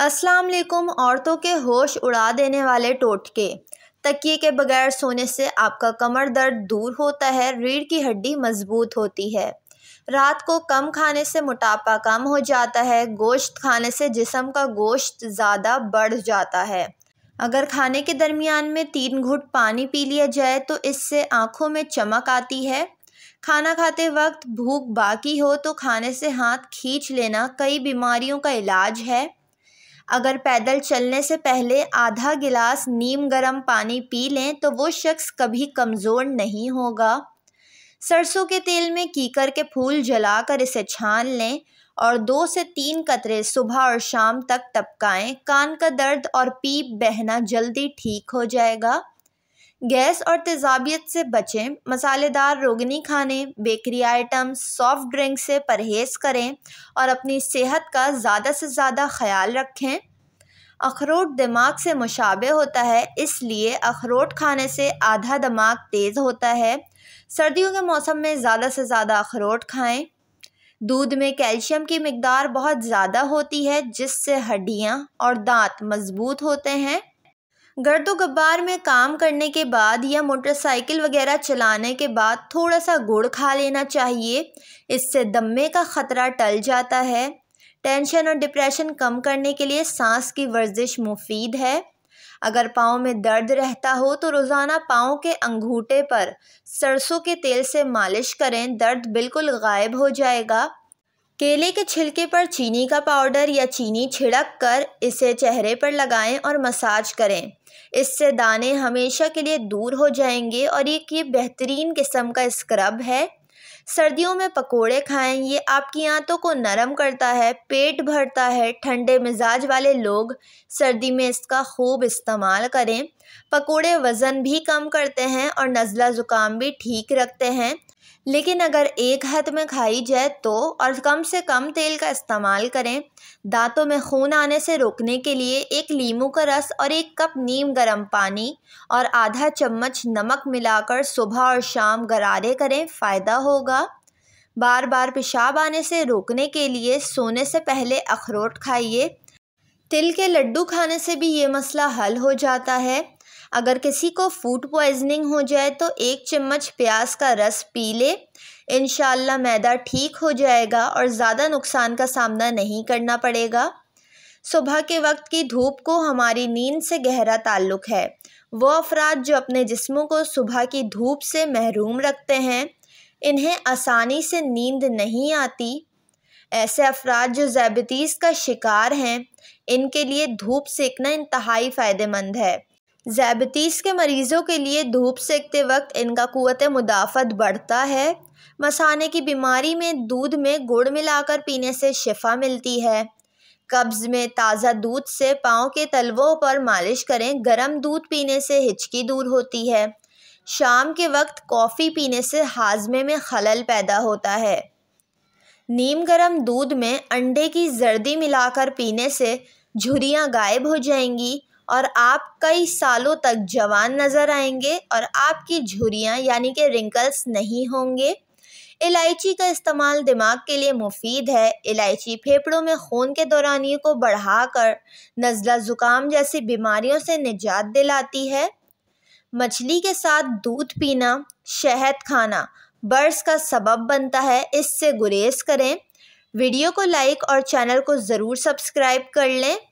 अस्सलाम वालेकुम औरतों के होश उड़ा देने वाले टोटके तकिए के बगैर सोने से आपका कमर दर्द दूर होता है रीढ़ की हड्डी मजबूत होती है रात को कम खाने से मोटापा कम हो जाता है गोश्त खाने से जिसम का गोश्त ज़्यादा बढ़ जाता है अगर खाने के दरमियान में तीन घुट पानी पी लिया जाए तो इससे आँखों में चमक आती है खाना खाते वक्त भूख बाकी हो तो खाने से हाथ खींच लेना कई बीमारियों का इलाज है अगर पैदल चलने से पहले आधा गिलास नीम गर्म पानी पी लें तो वो शख्स कभी कमज़ोर नहीं होगा सरसों के तेल में कीकर के फूल जलाकर इसे छान लें और दो से तीन कतरे सुबह और शाम तक टपकाएं कान का दर्द और पीप बहना जल्दी ठीक हो जाएगा गैस और तेज़ाबियत से बचें मसालेदार रोगनी खाने बेकरी आइटम्स सॉफ़्ट ड्रिंक से परहेज़ करें और अपनी सेहत का ज़्यादा से ज़्यादा ख्याल रखें अखरोट दिमाग से मुशाबे होता है इसलिए अखरोट खाने से आधा दिमाग तेज़ होता है सर्दियों के मौसम में ज़्यादा से ज़्यादा अखरोट खाएं दूध में कैल्शियम की मकदार बहुत ज़्यादा होती है जिससे हड्डियाँ और दांत मज़बूत होते हैं गर्दो गब्बार में काम करने के बाद या मोटरसाइकिल वगैरह चलाने के बाद थोड़ा सा गुड़ खा लेना चाहिए इससे दमे का ख़तरा टल जाता है टेंशन और डिप्रेशन कम करने के लिए सांस की वर्जिश मुफीद है अगर पाँव में दर्द रहता हो तो रोज़ाना पाँव के अंगूठे पर सरसों के तेल से मालिश करें दर्द बिल्कुल गायब हो जाएगा केले के छिलके पर चीनी का पाउडर या चीनी छिड़क कर इसे चेहरे पर लगाएं और मसाज करें इससे दाने हमेशा के लिए दूर हो जाएंगे और एक ये बेहतरीन किस्म का स्क्रब है सर्दियों में पकोड़े खाएं ये आपकी आंतों को नरम करता है पेट भरता है ठंडे मिजाज वाले लोग सर्दी में इसका खूब इस्तेमाल करें पकोड़े वज़न भी कम करते हैं और नज़ला ज़ुकाम भी ठीक रखते हैं लेकिन अगर एक हद में खाई जाए तो और कम से कम तेल का इस्तेमाल करें दांतों में खून आने से रोकने के लिए एक लीमू का रस और एक कप नीम गर्म पानी और आधा चम्मच नमक मिलाकर सुबह और शाम गरारे करें फ़ायदा होगा बार बार पेशाब आने से रोकने के लिए सोने से पहले अखरोट खाइए तिल के लड्डू खाने से भी ये मसला हल हो जाता है अगर किसी को फूड पॉइजनिंग हो जाए तो एक चम्मच प्याज का रस पी ले इन मैदा ठीक हो जाएगा और ज़्यादा नुकसान का सामना नहीं करना पड़ेगा सुबह के वक्त की धूप को हमारी नींद से गहरा ताल्लुक है वो अफराद जो अपने जिस्मों को सुबह की धूप से महरूम रखते हैं इन्हें आसानी से नींद नहीं आती ऐसे अफराद जो ज़ैबतीज़ का शिकार हैं इनके लिए धूप सेकना इंतहाई फ़ायदेमंद है ज़ैबतीस के मरीज़ों के लिए धूप सेकते वक्त इनका क़वत मुदाफ़त बढ़ता है मसाने की बीमारी में दूध में गुड़ मिलाकर पीने से शिफ़ा मिलती है कब्ज़ में ताज़ा दूध से पाँव के तलवों पर मालिश करें गर्म दूध पीने से हिचकी दूर होती है शाम के वक्त कॉफ़ी पीने से हाजमे में खलल पैदा होता है नीम गर्म दूध में अंडे की जर्दी मिलाकर पीने से झुरियाँ गायब हो जाएंगी और आप कई सालों तक जवान नज़र आएंगे और आपकी झुरियाँ यानी कि रिंकल्स नहीं होंगे इलायची का इस्तेमाल दिमाग के लिए मुफीद है इलायची फेफड़ों में खून के दौरानी को बढ़ाकर नज़ला ज़ुकाम जैसी बीमारियों से निजात दिलाती है मछली के साथ दूध पीना शहद खाना बर्स का सबब बनता है इससे गुरेज करें वीडियो को लाइक और चैनल को ज़रूर सब्सक्राइब कर लें